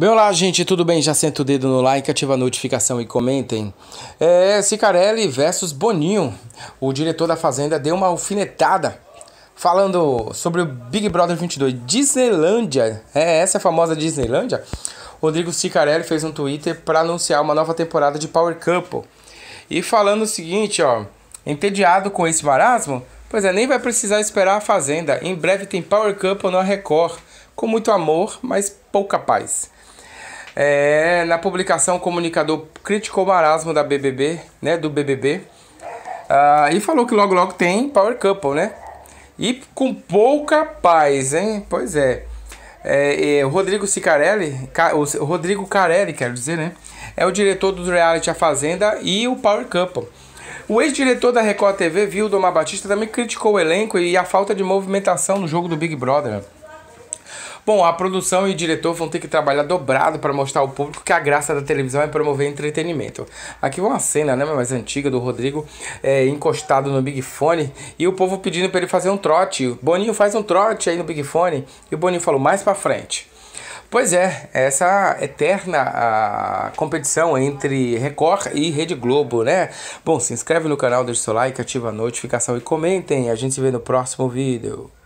Bem, olá, gente, tudo bem? Já senta o dedo no like, ativa a notificação e comentem. É, Cicarelli versus Boninho. O diretor da Fazenda deu uma alfinetada falando sobre o Big Brother 22. Disneylândia, é essa é a famosa Disneylândia? Rodrigo Cicarelli fez um Twitter para anunciar uma nova temporada de Power Couple. E falando o seguinte, ó, entediado com esse marasmo, Pois é, nem vai precisar esperar a Fazenda. Em breve tem Power Couple na Record. Com muito amor, mas pouca paz. É, na publicação, o comunicador criticou o marasmo da BBB, né, do BBB. Uh, ah, e falou que logo logo tem Power Couple, né? E com pouca paz, hein? Pois é. É, é, Rodrigo Cicarelli, o Rodrigo Carelli, quero dizer, né? É o diretor do reality A Fazenda e o Power Couple. O ex-diretor da Record TV, Vildomar Batista, também criticou o elenco e a falta de movimentação no jogo do Big Brother. Bom, a produção e o diretor vão ter que trabalhar dobrado para mostrar ao público que a graça da televisão é promover entretenimento. Aqui uma cena né, mais antiga do Rodrigo é, encostado no Big Fone e o povo pedindo para ele fazer um trote. O Boninho faz um trote aí no Big Fone e o Boninho falou mais para frente. Pois é, essa eterna a, competição entre Record e Rede Globo, né? Bom, se inscreve no canal, deixa o seu like, ativa a notificação e comentem. A gente se vê no próximo vídeo.